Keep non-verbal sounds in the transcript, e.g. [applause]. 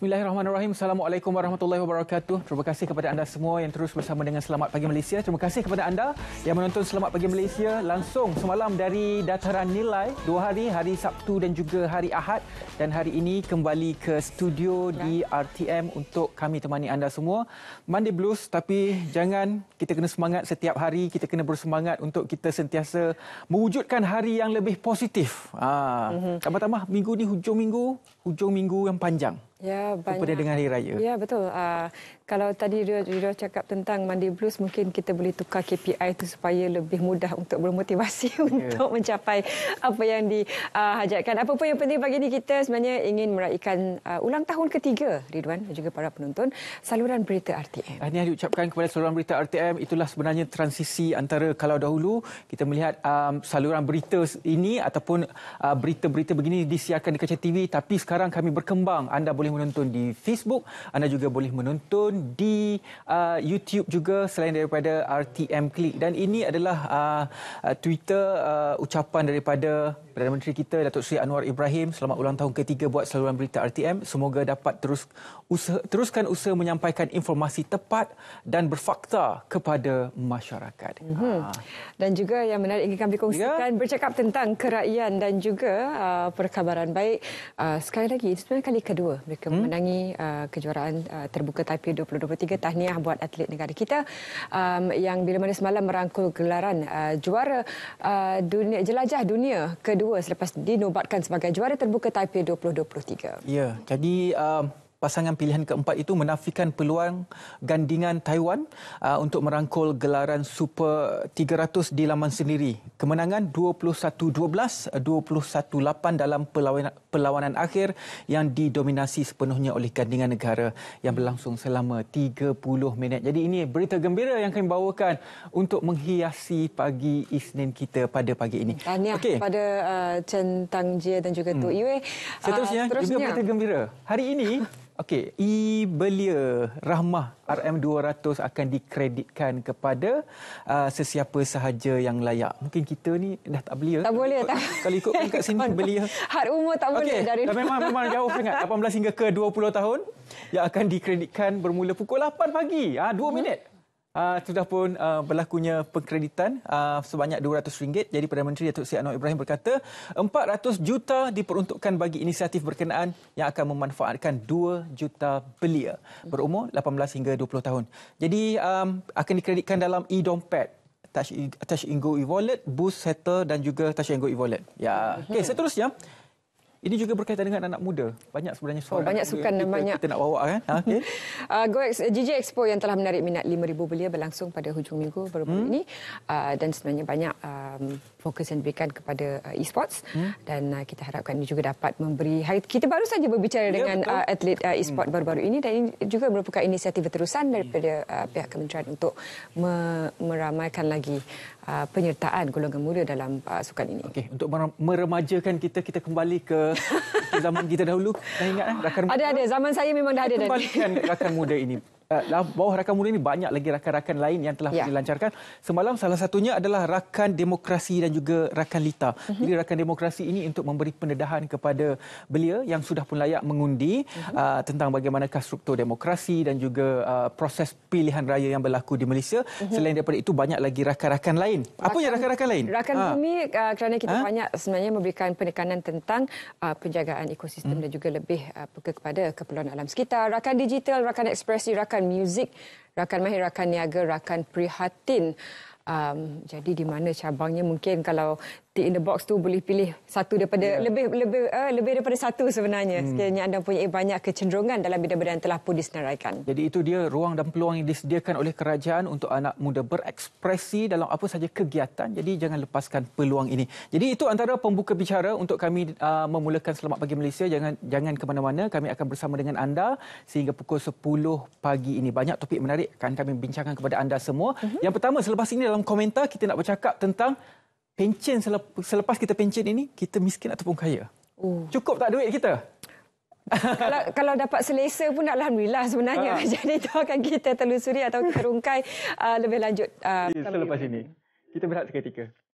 Bismillahirrahmanirrahim. Assalamualaikum warahmatullahi wabarakatuh. Terima kasih kepada anda semua yang terus bersama dengan Selamat Pagi Malaysia. Terima kasih kepada anda yang menonton Selamat Pagi Malaysia langsung semalam dari dataran nilai dua hari, hari Sabtu dan juga hari Ahad. Dan hari ini kembali ke studio di RTM untuk kami temani anda semua. Mandi Blues tapi jangan kita kena semangat setiap hari. Kita kena bersemangat untuk kita sentiasa mewujudkan hari yang lebih positif. Ah, mhm. Tambah-tambah minggu ni hujung minggu, hujung minggu yang panjang. Ya, banyak. Kepada dengan Hari Raya. Ya, betul. Uh, kalau tadi Rio cakap tentang mandi blues, mungkin kita boleh tukar KPI itu supaya lebih mudah untuk bermotivasi ya. [laughs] untuk mencapai apa yang dihajatkan. Uh, apa pun yang penting pagi ini, kita sebenarnya ingin meraihkan uh, ulang tahun ketiga, Ridwan, dan juga para penonton, saluran berita RTM. Ah, ini yang diucapkan kepada saluran berita RTM. Itulah sebenarnya transisi antara kalau dahulu kita melihat um, saluran berita ini ataupun uh, berita-berita begini disiarkan di kaca TV, tapi sekarang kami berkembang. Anda boleh boleh menonton di Facebook, anda juga boleh menonton di uh, YouTube juga selain daripada RTM Click Dan ini adalah uh, uh, Twitter uh, ucapan daripada Perdana Menteri kita Datuk Seri Anwar Ibrahim selamat ulang tahun ketiga buat saluran berita RTM semoga dapat terus usaha, teruskan usaha menyampaikan informasi tepat dan berfakta kepada masyarakat. Mm-hmm. Dan juga yang menarik ingin kami kongsikan ya. bercakap tentang kerakyatan dan juga uh, perkabaran baik uh, sekali lagi sebenarnya kali kedua mereka hmm? memenangi uh, kejuaraan uh, terbuka Taipei 2023 tahniah buat atlet negara kita um, yang bila mana semalam merangkul gelaran uh, juara uh, dunia jelajah dunia kedua selepas dinobatkan sebagai juara terbuka Taipei 2023 ya jadi um, pasangan pilihan keempat itu menafikan peluang gandingan Taiwan uh, untuk merangkul gelaran Super 300 di laman sendiri. Kemenangan 21-12, 21-8 dalam perlawanan, perlawanan akhir yang didominasi sepenuhnya oleh gandingan negara yang berlangsung selama 30 minit. Jadi ini berita gembira yang kami bawakan untuk menghiasi pagi Isnin kita pada pagi ini. Tahniah okay. kepada uh, Chen Tang Jie dan juga hmm. Tu Iwe. Seterusnya, uh, seterusnya, juga berita gembira. Hari ini... [laughs] Okey, e-belia Rahmah RM200 akan dikreditkan kepada uh, sesiapa sahaja yang layak. Mungkin kita ni dah tak belia. Tak boleh tak. Kalau ikut pun kat sini [laughs] belia. Had umur tak boleh okay. dari. Memang memang jauh sangat 18 [laughs] hingga ke 20 tahun yang akan dikreditkan bermula pukul 8 pagi. Ah ha, 2 hmm. minit. Uh, ah, sudah pun uh, berlakunya pengkreditan uh, sebanyak RM200. Jadi Perdana Menteri Datuk Seri Anwar Ibrahim berkata 400 juta diperuntukkan bagi inisiatif berkenaan yang akan memanfaatkan 2 juta belia berumur 18 hingga 20 tahun. Jadi um, akan dikreditkan dalam e-dompet Touch, e, touch and go e-wallet, boost settle dan juga touch and go e-wallet. Ya. okay, Okey, hmm. seterusnya. So ini juga berkaitan dengan anak muda. Banyak sebenarnya soalan. Oh, banyak sukan dan banyak. Kita nak bawa kan? Okay. uh, GJ Expo yang telah menarik minat 5,000 belia berlangsung pada hujung minggu baru-baru hmm. ini. Uh, dan sebenarnya banyak um, fokus yang diberikan kepada uh, e-sports. Hmm. Dan uh, kita harapkan ini juga dapat memberi... kita baru saja berbicara ya, dengan uh, atlet uh, e-sport hmm. baru-baru ini. Dan ini juga merupakan inisiatif terusan daripada uh, pihak kementerian untuk me- meramaikan lagi Uh, penyertaan golongan muda dalam uh, sukan ini. Okey, untuk meremajakan kita kita kembali ke [laughs] zaman kita dahulu. Dah ingat kan? Rakan muda, ada. Zaman saya memang dah ada. Kembalikan [laughs] rakan muda ini. Uh, bawah rakan muda ini banyak lagi rakan-rakan lain yang telah ya. dilancarkan. Semalam salah satunya adalah rakan demokrasi dan juga rakan lita. Uh mhm. -huh. Jadi rakan demokrasi ini untuk memberi pendedahan kepada belia yang sudah pun layak mengundi uh -huh. uh, tentang bagaimanakah struktur demokrasi dan juga uh, proses pilihan raya yang berlaku di Malaysia. Uh mhm. -huh. Selain daripada itu banyak lagi rakan-rakan lain. Apa yang rakan-rakan lain? Rakan ha. Ah. bumi uh, ah, kerana kita ha? banyak sebenarnya memberikan penekanan tentang uh, penjagaan kejayaan ekosistem hmm. dan juga lebih uh, peka kepada keperluan alam sekitar. Rakan digital, rakan ekspresi, rakan muzik, rakan mahir, rakan niaga, rakan prihatin. Um, jadi di mana cabangnya mungkin kalau tick in the box tu boleh pilih satu daripada yeah. lebih lebih uh, lebih daripada satu sebenarnya hmm. sekiranya anda punya banyak kecenderungan dalam bidang-bidang yang telah pun disenaraikan. Jadi itu dia ruang dan peluang yang disediakan oleh kerajaan untuk anak muda berekspresi dalam apa saja kegiatan. Jadi jangan lepaskan peluang ini. Jadi itu antara pembuka bicara untuk kami uh, memulakan Selamat Pagi Malaysia. Jangan jangan ke mana-mana. Kami akan bersama dengan anda sehingga pukul 10 pagi ini. Banyak topik menarik akan kami bincangkan kepada anda semua. Mm-hmm. Yang pertama selepas ini dalam komentar kita nak bercakap tentang pencen selepas, kita pencen ini kita miskin ataupun kaya. Oh. Cukup tak duit kita? kalau [laughs] kalau dapat selesa pun alhamdulillah sebenarnya. Ha. [laughs] Jadi itu akan kita telusuri atau kita rungkai uh, lebih lanjut uh, ya, selepas ini. Kita berhenti seketika.